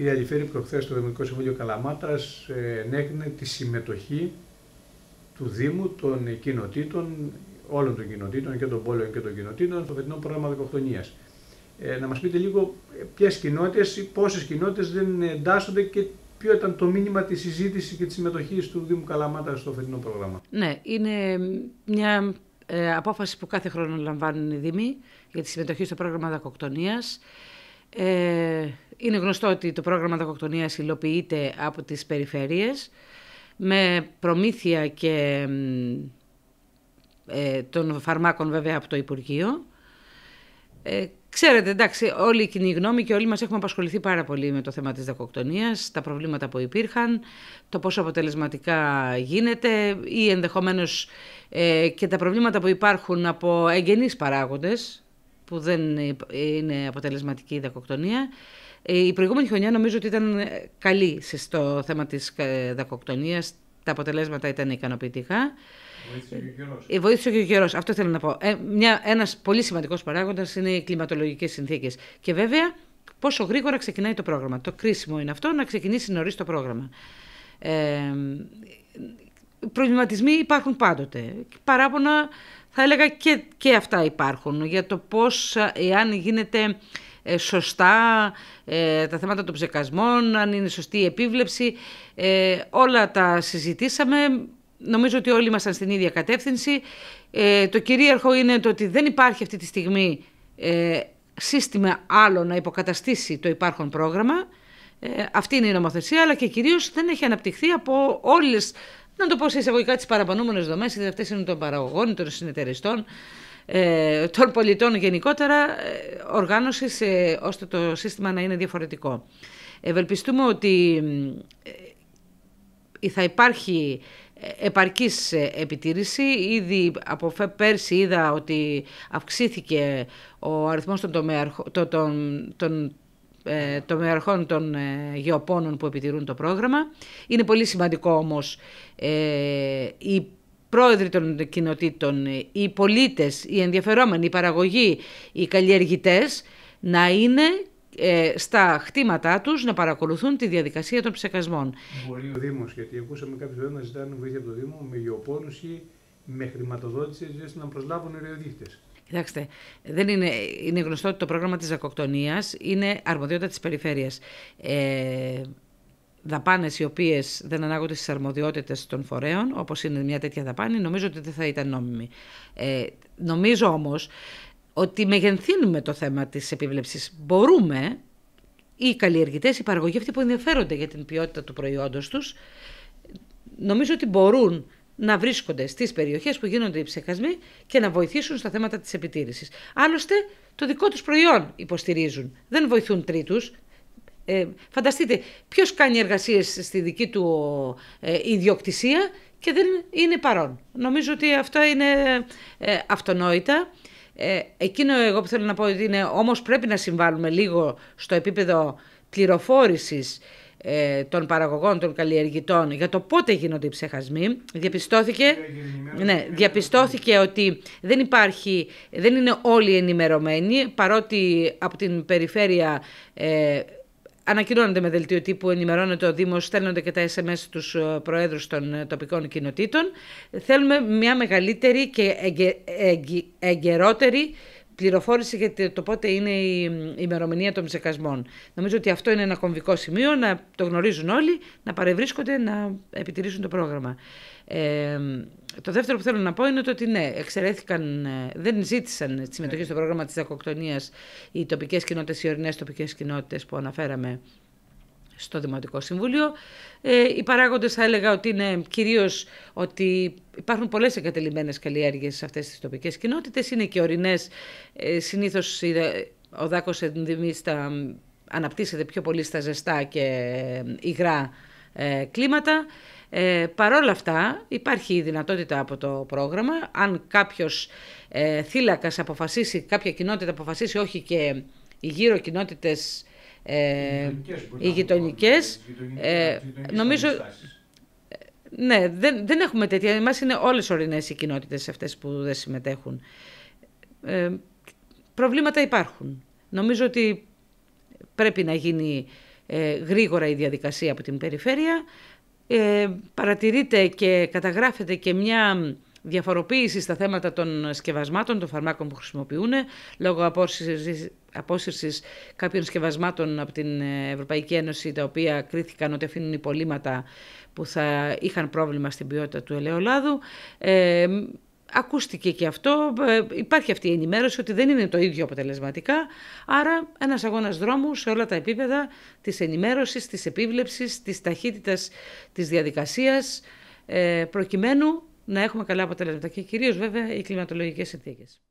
Η Αλιφέρη προχθές το Δημοτικό Συμβούλιο Καλαμάτας ε, ενέκρινε τη συμμετοχή του Δήμου των κοινοτήτων, όλων των κοινοτήτων και των πόλεων και των κοινοτήτων στο φετινό πρόγραμμα δικοκτονίας. Ε, να μας πείτε λίγο ε, ποιες κοινότητες ή πόσες κοινότητες δεν εντάσσονται και ποιο ήταν το μήνυμα της συζήτησης και της συμμετοχής του Δήμου Καλαμάτας στο φετινό πρόγραμμα. Ναι, είναι μια ε, απόφαση που κάθε χρόνο λαμβάνουν οι Δήμοι για τη συμμετοχή στο πρόγραμμα δακοκτονίας. Ε, είναι γνωστό ότι το πρόγραμμα δακοκτονίας υλοποιείται από τις περιφέρειες με προμήθεια και ε, των φαρμάκων βέβαια από το Υπουργείο. Ε, ξέρετε, εντάξει, όλη η κοινή γνώμη και όλοι μας έχουμε απασχοληθεί πάρα πολύ με το θέμα της δακοκτονίας, τα προβλήματα που υπήρχαν, το πόσο αποτελεσματικά γίνεται ή ενδεχομένως ε, και τα προβλήματα που υπάρχουν από εγγενείς παράγοντες, που δεν είναι αποτελεσματική η δακοκτονία. Ε, η προηγούμενη χρονιά νομίζω ότι ήταν ε, καλή στο θέμα της ε, δακοκτονίας. Τα αποτελέσματα ήταν ικανοποιητικά. Βοήθησε και ο καιρό. Αυτό θέλω να πω. Ε, Ένας πολύ σημαντικός παράγοντας είναι οι κλιματολογικές συνθήκες. Και βέβαια, πόσο γρήγορα ξεκινάει το πρόγραμμα. Το κρίσιμο είναι αυτό να ξεκινήσει νωρίς το πρόγραμμα. Ε, προβληματισμοί υπάρχουν πάντοτε. Παράπονα θα έλεγα και, αυτά υπάρχουν για το πώς, εάν γίνεται ε, σωστά ε, τα θέματα των ψεκασμών, αν είναι σωστή η επίβλεψη. Ε, όλα τα συζητήσαμε. Νομίζω ότι όλοι ήμασταν στην ίδια κατεύθυνση. το κυρίαρχο είναι το ότι δεν υπάρχει αυτή τη στιγμή σύστημα άλλο να υποκαταστήσει το υπάρχον πρόγραμμα. Αυτή είναι η νομοθεσία, αλλά και κυρίως δεν έχει αναπτυχθεί από όλες να το πω σε εισαγωγικά, τις παραπονούμενες δομές, γιατί αυτές είναι των παραγωγών, των συνεταιριστών, ε, των πολιτών γενικότερα, ε, οργάνωσης ε, ώστε το σύστημα να είναι διαφορετικό. Ευελπιστούμε ότι ε, θα υπάρχει επαρκής επιτήρηση. Ήδη από πέρσι είδα ότι αυξήθηκε ο αριθμός των, τομέαρχο, των, των ε, των αρχών των ε, γεωπόνων που επιτηρούν το πρόγραμμα. Είναι πολύ σημαντικό όμως η ε, πρόεδροι των κοινοτήτων, οι πολίτες, οι ενδιαφερόμενοι, οι παραγωγοί, οι καλλιεργητές να είναι στα χτήματά τους να παρακολουθούν τη διαδικασία των ψεκασμών. Μπορεί ο Δήμος, γιατί ακούσαμε κάποιους εδώ να ζητάνε βοήθεια από το Δήμο με γεωπόνους ή με χρηματοδότηση για να προσλάβουν ρεοδίχτες. Κοιτάξτε, δεν είναι, είναι γνωστό ότι το πρόγραμμα της ζακοκτονίας είναι αρμοδιότητα της περιφέρειας. Ε, δαπάνες οι οποίες δεν ανάγονται στις αρμοδιότητες των φορέων, όπως είναι μια τέτοια δαπάνη, νομίζω ότι δεν θα ήταν νόμιμη. Ε, νομίζω όμως ότι μεγενθύνουμε το θέμα της επίβλεψης. Μπορούμε, οι καλλιεργητές, οι παραγωγοί που ενδιαφέρονται για την ποιότητα του προϊόντος τους, νομίζω ότι μπορούν να βρίσκονται στις περιοχές που γίνονται οι ψεκασμοί και να βοηθήσουν στα θέματα της επιτήρησης. Άλλωστε, το δικό τους προϊόν υποστηρίζουν. Δεν βοηθούν τρίτους. Ε, φανταστείτε, ποιος κάνει εργασίες στη δική του ε, ιδιοκτησία και δεν είναι παρόν. Νομίζω ότι αυτά είναι ε, αυτονόητα. Ε, εκείνο εγώ που θέλω να πω είναι όμως πρέπει να συμβάλλουμε λίγο στο επίπεδο πληροφόρησης ε, των παραγωγών, των καλλιεργητών για το πότε γίνονται οι ψεχασμοί. Διαπιστώθηκε, ναι, διαπιστώθηκε ότι δεν υπάρχει, δεν είναι όλοι ενημερωμένοι, παρότι από την περιφέρεια ε, ανακοινώνονται με δελτίο τύπου, ενημερώνεται ο Δήμος, στέλνονται και τα SMS στους ε, προέδρους των ε, τοπικών κοινοτήτων. Θέλουμε μια μεγαλύτερη και εγκαιρότερη πληροφόρηση για το πότε είναι η ημερομηνία των ψεκασμών. Νομίζω ότι αυτό είναι ένα κομβικό σημείο, να το γνωρίζουν όλοι, να παρευρίσκονται, να επιτηρήσουν το πρόγραμμα. Ε, το δεύτερο που θέλω να πω είναι ότι ναι, εξαιρέθηκαν, ε, δεν ζήτησαν τη συμμετοχή στο πρόγραμμα της δακοκτονίας οι τοπικές κοινότητες, οι ορεινές τοπικές κοινότητες που αναφέραμε στο Δημοτικό Συμβούλιο. Ε, οι παράγοντες θα έλεγα ότι είναι κυρίως ότι υπάρχουν πολλές εγκατελειμμένες καλλιέργειες σε αυτές τις τοπικές κοινότητες. Είναι και ορεινές. Ε, συνήθως ο δάκος ενδυμίστα αναπτύσσεται πιο πολύ στα ζεστά και ε, υγρά ε, κλίματα. Ε, παρόλα αυτά υπάρχει η δυνατότητα από το πρόγραμμα αν κάποιος ε, θύλακας αποφασίσει, κάποια κοινότητα αποφασίσει όχι και οι γύρω κοινότητες ε, οι γειτονικές. Ε, νομίζω. Ναι, δεν, δεν έχουμε τέτοια. Εμάς είναι όλες ορεινές οι κοινότητες αυτές που δεν συμμετέχουν. Ε, προβλήματα υπάρχουν. Νομίζω ότι πρέπει να γίνει ε, γρήγορα η διαδικασία από την περιφέρεια. Ε, παρατηρείται και καταγράφεται και μια διαφοροποίησης στα θέματα των σκευασμάτων, των φαρμάκων που χρησιμοποιούν, λόγω απόσυρσης, κάποιων σκευασμάτων από την Ευρωπαϊκή Ένωση, τα οποία κρίθηκαν ότι αφήνουν υπολείμματα που θα είχαν πρόβλημα στην ποιότητα του ελαιολάδου. Ε, ακούστηκε και αυτό, ε, υπάρχει αυτή η ενημέρωση ότι δεν είναι το ίδιο αποτελεσματικά, άρα ένας αγώνας δρόμους σε όλα τα επίπεδα της ενημέρωσης, της επίβλεψης, της ταχύτητας της διαδικασίας, ε, προκειμένου να έχουμε καλά αποτελέσματα και κυρίως βέβαια οι κλιματολογικές συνθήκες.